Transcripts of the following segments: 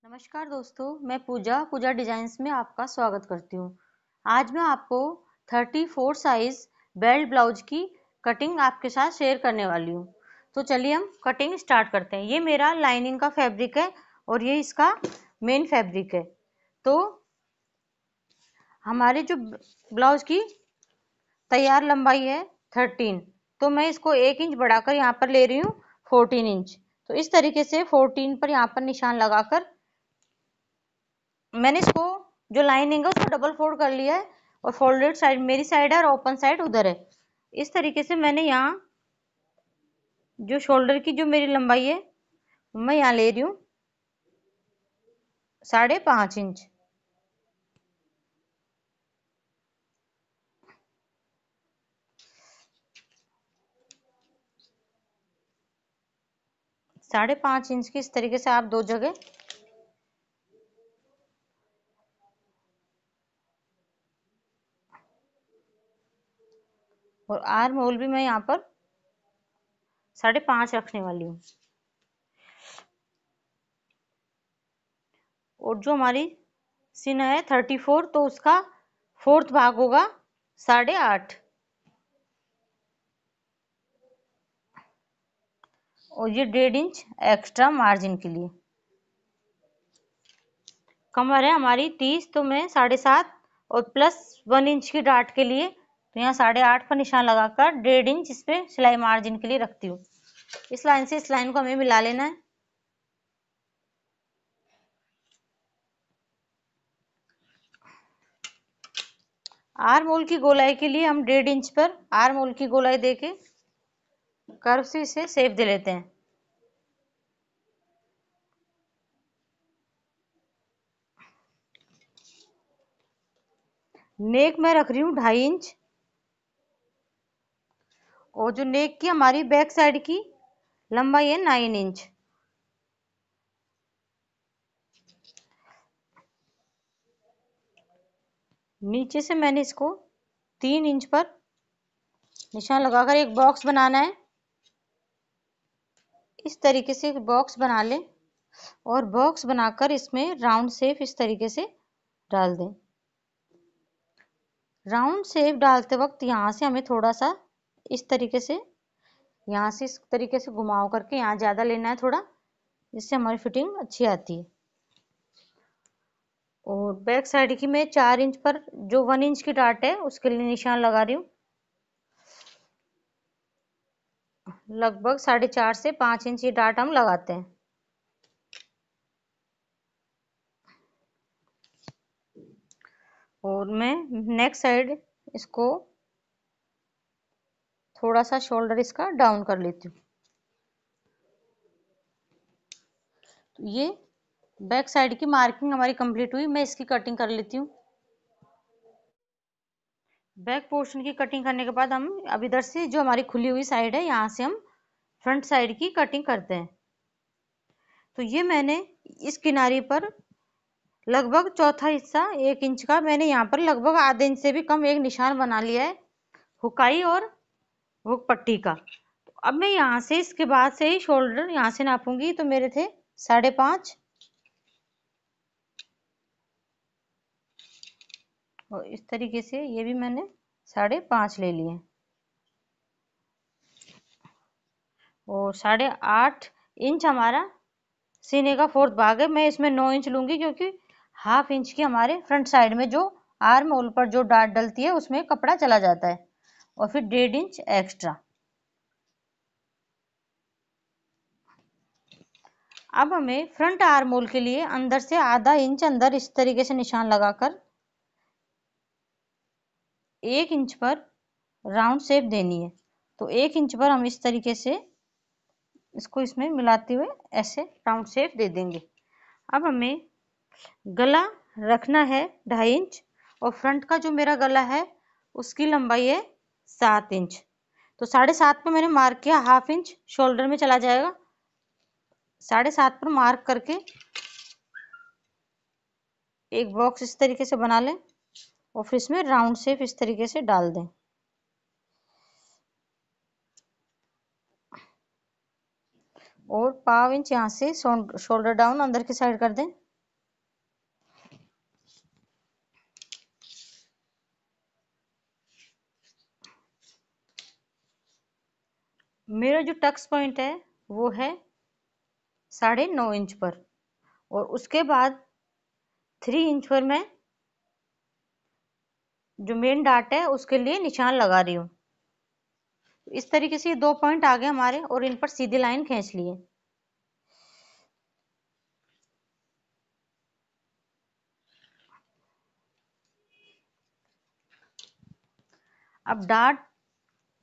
नमस्कार दोस्तों मैं पूजा पूजा डिजाइंस में आपका स्वागत करती हूँ आज मैं आपको 34 साइज बेल्ट ब्लाउज की कटिंग आपके साथ शेयर करने वाली हूँ तो चलिए हम कटिंग स्टार्ट करते हैं ये मेरा लाइनिंग का फैब्रिक है और ये इसका मेन फैब्रिक है तो हमारे जो ब्लाउज की तैयार लंबाई है थर्टीन तो मैं इसको एक इंच बढ़ाकर यहाँ पर ले रही हूँ फोर्टीन इंच तो इस तरीके से फोर्टीन पर यहाँ पर निशान लगाकर मैंने इसको जो लाइनिंग है उसको डबल फोल्ड कर लिया है और फोल्डेड साइड मेरी साइड है और ओपन साइड उधर है इस तरीके से मैंने यहाँ जो शोल्डर की जो मेरी लंबाई है मैं यहाँ ले रही हूँ साढ़े पाँच इंच साढ़े पांच इंच की इस तरीके से आप दो जगह और आर मोल भी मैं यहाँ पर साढ़े पांच रखने वाली हूँ और जो हमारी सिन है थर्टी फोर तो उसका फोर्थ भाग होगा साढ़े आठ और ये डेढ़ इंच एक्स्ट्रा मार्जिन के लिए कमर है हमारी तीस तो मैं साढ़े सात और प्लस वन इंच की डाट के लिए तो यहाँ साढ़े आठ पर निशान लगाकर डेढ़ इंच इस पर सिलाई मार्जिन के लिए रखती हूँ इस लाइन से इस लाइन को हमें मिला लेना है आर मोल की गोलाई के लिए हम डेढ़ इंच पर आर मोल की गोलाई देके कर्व से इसे सेफ दे लेते हैं नेक मैं रख रही हूँ ढाई इंच और जो नेक की हमारी बैक साइड की लंबाई है नाइन इंच नीचे से मैंने इसको तीन इंच पर निशान लगाकर एक बॉक्स बनाना है इस तरीके से बॉक्स बना लें और बॉक्स बनाकर इसमें राउंड शेप इस तरीके से डाल दें राउंड शेप डालते वक्त यहाँ से हमें थोड़ा सा इस तरीके से यहाँ से इस तरीके से घुमाव करके यहाँ ज़्यादा लेना है थोड़ा जिससे हमारी फिटिंग अच्छी आती है और बैक साइड की मैं चार इंच पर जो वन इंच की डाट है उसके लिए निशान लगा रही हूँ लगभग साढ़े चार से पाँच इंच ये डाट हम लगाते हैं और मैं नेक्स्ट साइड इसको थोड़ा सा शोल्डर इसका डाउन कर लेती हूँ तो ये बैक साइड की मार्किंग हमारी कंप्लीट हुई मैं इसकी कटिंग कर लेती हूँ बैक पोर्शन की कटिंग करने के बाद हम अब इधर से जो हमारी खुली हुई साइड है यहाँ से हम फ्रंट साइड की कटिंग करते हैं तो ये मैंने इस किनारे पर लगभग चौथा हिस्सा एक इंच का मैंने यहाँ पर लगभग आधे इंच से भी कम एक निशान बना लिया है हुकाई और हुक पट्टी का तो अब मैं यहाँ से इसके बाद से ही शोल्डर यहाँ से नापूंगी तो मेरे थे साढ़े पाँच और तो इस तरीके से ये भी मैंने साढ़े पाँच ले लिए और साढ़े आठ इंच हमारा सीने का फोर्थ भाग है मैं इसमें नौ इंच लूँगी क्योंकि हाफ इंच की हमारे फ्रंट साइड में जो आर्म होल पर जो डाट डलती है उसमें कपड़ा चला जाता है और फिर डेढ़ इंच एक्स्ट्रा अब हमें फ्रंट आर्म होल के लिए अंदर से आधा इंच अंदर इस तरीके से निशान लगाकर एक इंच पर राउंड शेप देनी है तो एक इंच पर हम इस तरीके से इसको इसमें मिलाते हुए ऐसे राउंड शेप दे देंगे अब हमें गला रखना है ढाई इंच और फ्रंट का जो मेरा गला है उसकी लंबाई है सात इंच तो साढ़े सात पर मैंने मार्क किया हाफ इंच शोल्डर में चला जाएगा साढ़े सात पर मार्क करके एक बॉक्स इस तरीके से बना लें और फिर इसमें राउंड शेप इस तरीके से डाल दें और पाव इंच यहां से शोल्डर डाउन अंदर की साइड कर दें मेरा जो टक्स पॉइंट है वो है साढ़े नौ इंच पर और उसके बाद थ्री इंच पर मैं जो मेन डाट है उसके लिए निशान लगा रही हूँ इस तरीके से दो पॉइंट आ गए हमारे और इन पर सीधी लाइन खींच लिए अब डार्ट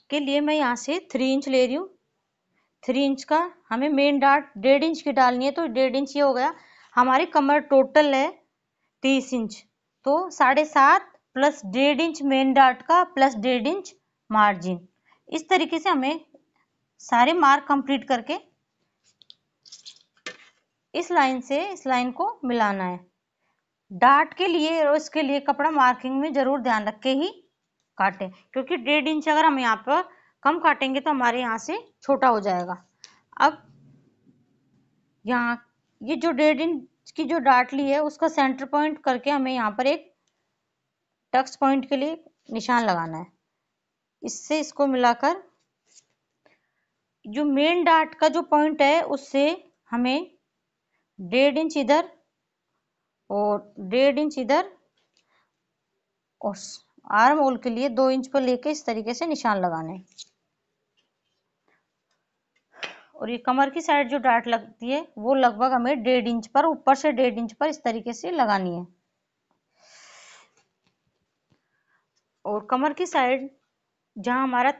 के लिए मैं यहाँ से थ्री इंच ले रही हूँ थ्री इंच का हमें मेन डार्ट डेढ़ इंच की डालनी है तो डेढ़ इंच ये हो गया हमारी कमर टोटल है तीस इंच तो साढ़े सात प्लस डेढ़ इंच मेन डार्ट का प्लस डेढ़ इंच मार्जिन इस तरीके से हमें सारे मार्क कंप्लीट करके इस लाइन से इस लाइन को मिलाना है डार्ट के लिए और इसके लिए कपड़ा मार्किंग में ज़रूर ध्यान रख के ही काटें क्योंकि डेढ़ इंच अगर हम यहाँ पर कम काटेंगे तो हमारे यहाँ से छोटा हो जाएगा अब यहाँ ये जो डेढ़ इंच की जो डार्ट ली है उसका सेंटर पॉइंट करके हमें यहाँ पर एक टक्स पॉइंट के लिए निशान लगाना है इससे इसको मिलाकर जो मेन डाट का जो पॉइंट है उससे हमें डेढ़ इंच इधर और डेढ़ इंच इधर और आर्म होल के लिए दो इंच पर लेके इस तरीके से निशान लगाना है और ये कमर की साइड जो डाट लगती है वो लगभग हमें डेढ़ इंच पर ऊपर से डेढ़ इंच पर इस तरीके से लगानी है और कमर की साइड जहाँ हमारा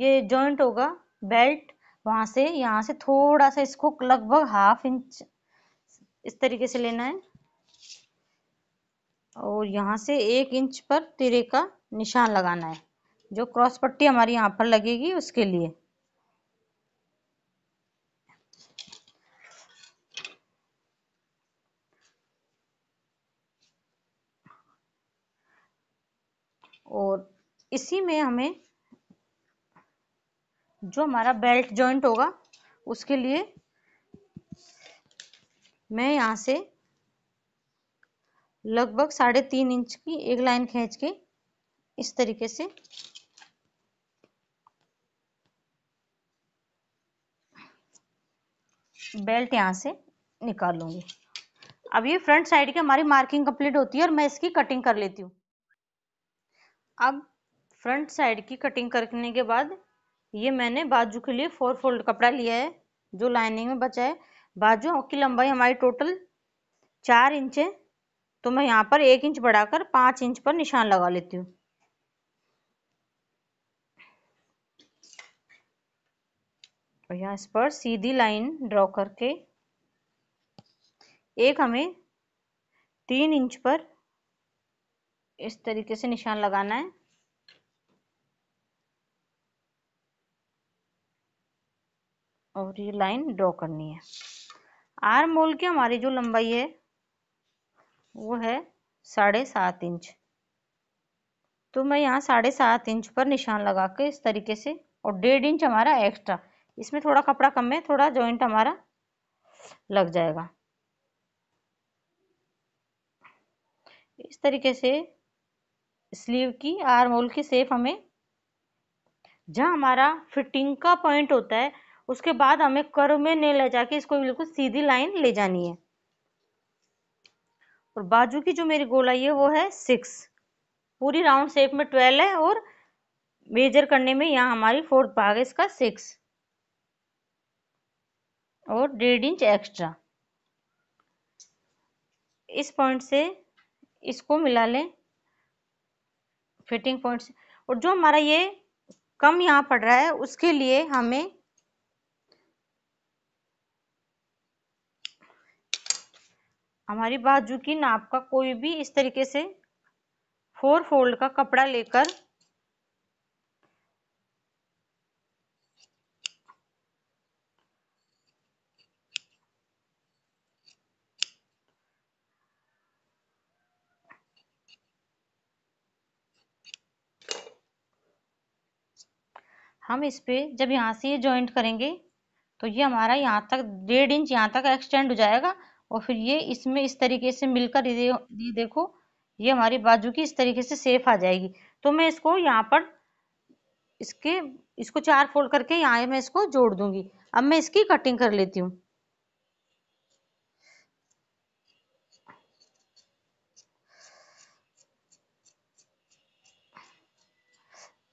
ये जॉइंट होगा बेल्ट वहाँ से यहाँ से थोड़ा सा इसको लगभग हाफ इंच इस तरीके से लेना है और यहाँ से एक इंच पर तिरे का निशान लगाना है जो क्रॉस पट्टी हमारी यहाँ पर लगेगी उसके लिए और इसी में हमें जो हमारा बेल्ट जॉइंट होगा उसके लिए मैं यहाँ से लगभग साढ़े तीन इंच की एक लाइन खींच के इस तरीके से बेल्ट यहाँ से निकाल लूंगी अब ये फ्रंट साइड की हमारी मार्किंग कंप्लीट होती है और मैं इसकी कटिंग कर लेती हूँ अब फ्रंट साइड की कटिंग करने के बाद ये मैंने बाजू के लिए फोर फोल्ड कपड़ा लिया है जो लाइनिंग में बचा है बाजू की लंबाई हमारी टोटल चार इंच है तो मैं यहाँ पर एक इंच बढ़ाकर पाँच इंच पर निशान लगा लेती हूँ और यहाँ इस पर सीधी लाइन ड्रॉ करके एक हमें तीन इंच पर इस तरीके से निशान लगाना है और ये लाइन ड्रॉ करनी है आर मोल की हमारी जो लंबाई है वो है साढ़े सात इंच तो मैं यहाँ साढ़े सात इंच पर निशान लगा के इस तरीके से और डेढ़ इंच हमारा एक्स्ट्रा इसमें थोड़ा कपड़ा कम है थोड़ा जॉइंट हमारा लग जाएगा इस तरीके से स्लीव की आर्म होल की सेप हमें जहाँ हमारा फिटिंग का पॉइंट होता है उसके बाद हमें कर्व में नहीं ले जाके इसको बिल्कुल सीधी लाइन ले जानी है और बाजू की जो मेरी गोलाई है वो है सिक्स पूरी राउंड शेप में ट्वेल्व है और मेजर करने में यहाँ हमारी फोर्थ भाग है इसका सिक्स और डेढ़ इंच एक्स्ट्रा इस पॉइंट से इसको मिला लें फिटिंग पॉइंट्स और जो हमारा ये कम यहाँ पड़ रहा है उसके लिए हमें हमारी बाजू की नाप का कोई भी इस तरीके से फोर फोल्ड का कपड़ा लेकर हम इस पर जब यहाँ से ये ज्वाइंट करेंगे तो ये हमारा यहाँ तक डेढ़ इंच यहाँ तक एक्सटेंड हो जाएगा और फिर ये इसमें इस तरीके से मिलकर ये देखो ये हमारी बाजू की इस तरीके से सेफ आ जाएगी तो मैं इसको यहाँ पर इसके इसको चार फोल्ड करके यहाँ मैं इसको जोड़ दूंगी अब मैं इसकी कटिंग कर लेती हूँ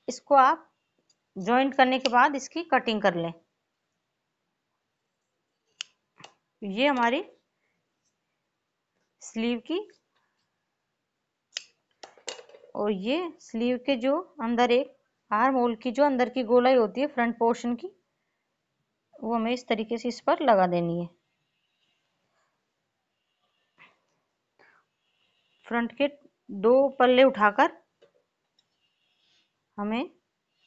इसको आप ज्वाइंट करने के बाद इसकी कटिंग कर लें ये हमारी स्लीव की और ये स्लीव के जो अंदर एक आर्म होल की जो अंदर की गोलाई होती है फ्रंट पोर्शन की वो हमें इस तरीके से इस पर लगा देनी है फ्रंट के दो पल्ले उठाकर हमें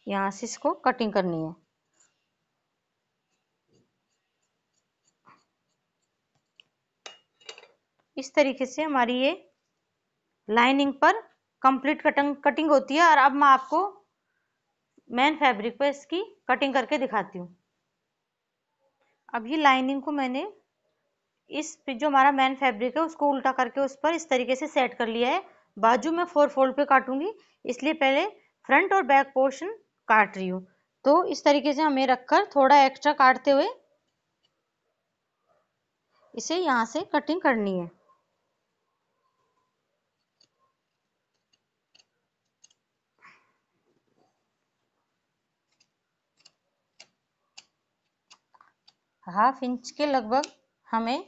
यहाँ से इसको कटिंग करनी है इस तरीके से हमारी ये लाइनिंग पर कंप्लीट कटिंग कटिंग होती है और अब मैं आपको मेन फैब्रिक पर इसकी कटिंग करके दिखाती हूँ अब ये लाइनिंग को मैंने इस जो हमारा मेन फैब्रिक है उसको उल्टा करके उस पर इस तरीके से सेट कर लिया है बाजू में फोर फोल्ड पे काटूंगी इसलिए पहले फ्रंट और बैक पोर्शन काट रही हूँ तो इस तरीके से हमें रखकर थोड़ा एक्स्ट्रा काटते हुए इसे यहाँ से कटिंग करनी है हाफ इंच के लगभग हमें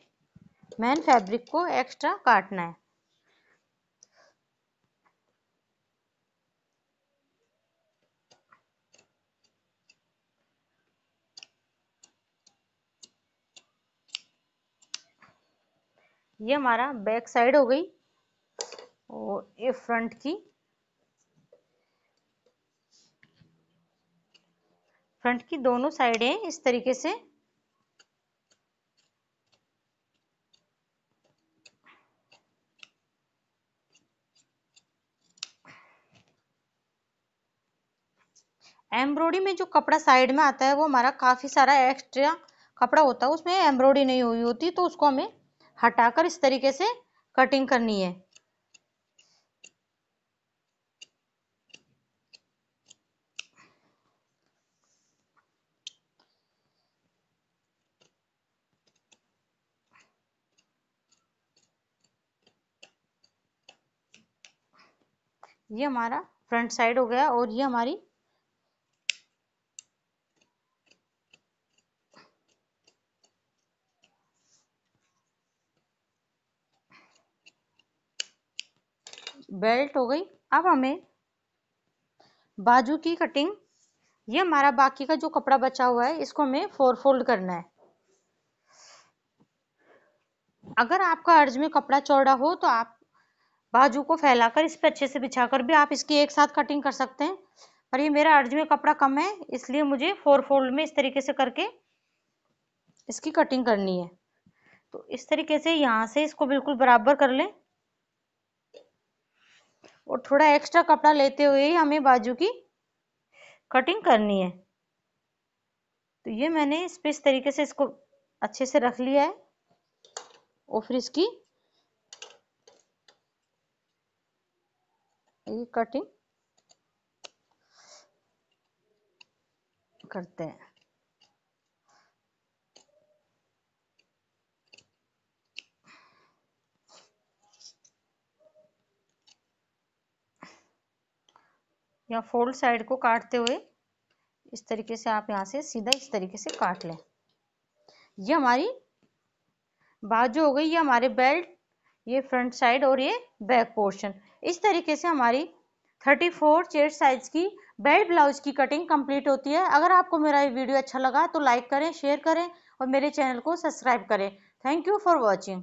मैन फैब्रिक को एक्स्ट्रा काटना है ये हमारा बैक साइड हो गई और ये फ्रंट की फ्रंट की दोनों साइडें इस तरीके से एम्ब्रॉयडरी में जो कपड़ा साइड में आता है वो हमारा काफ़ी सारा एक्स्ट्रा कपड़ा होता है उसमें एम्ब्रॉयडरी नहीं हुई होती तो उसको हमें हटाकर इस तरीके से कटिंग करनी है ये हमारा फ्रंट साइड हो गया और ये हमारी बेल्ट हो गई अब हमें बाजू की कटिंग ये हमारा बाकी का जो कपड़ा बचा हुआ है इसको हमें फोर फोल्ड करना है अगर आपका अर्ज में कपड़ा चौड़ा हो तो आप बाजू को फैलाकर इस पर अच्छे से बिछाकर भी आप इसकी एक साथ कटिंग कर सकते हैं पर ये मेरा अर्ज में कपड़ा कम है इसलिए मुझे फोर फोल्ड में इस तरीके से करके इसकी कटिंग करनी है तो इस तरीके से यहाँ से इसको बिल्कुल बराबर कर लें और थोड़ा एक्स्ट्रा कपड़ा लेते हुए ही हमें बाजू की कटिंग करनी है तो ये मैंने स्पेस तरीके से इसको अच्छे से रख लिया है और फिर इसकी ये कटिंग करते हैं या फोल्ड साइड को काटते हुए इस तरीके से आप यहाँ से सीधा इस तरीके से काट लें ये हमारी बाजू हो गई ये हमारे बेल्ट ये फ्रंट साइड और ये बैक पोर्शन इस तरीके से हमारी 34 फोर चेयर साइज की बेल्ट ब्लाउज की कटिंग कंप्लीट होती है अगर आपको मेरा ये वीडियो अच्छा लगा तो लाइक करें शेयर करें और मेरे चैनल को सब्सक्राइब करें थैंक यू फॉर वॉचिंग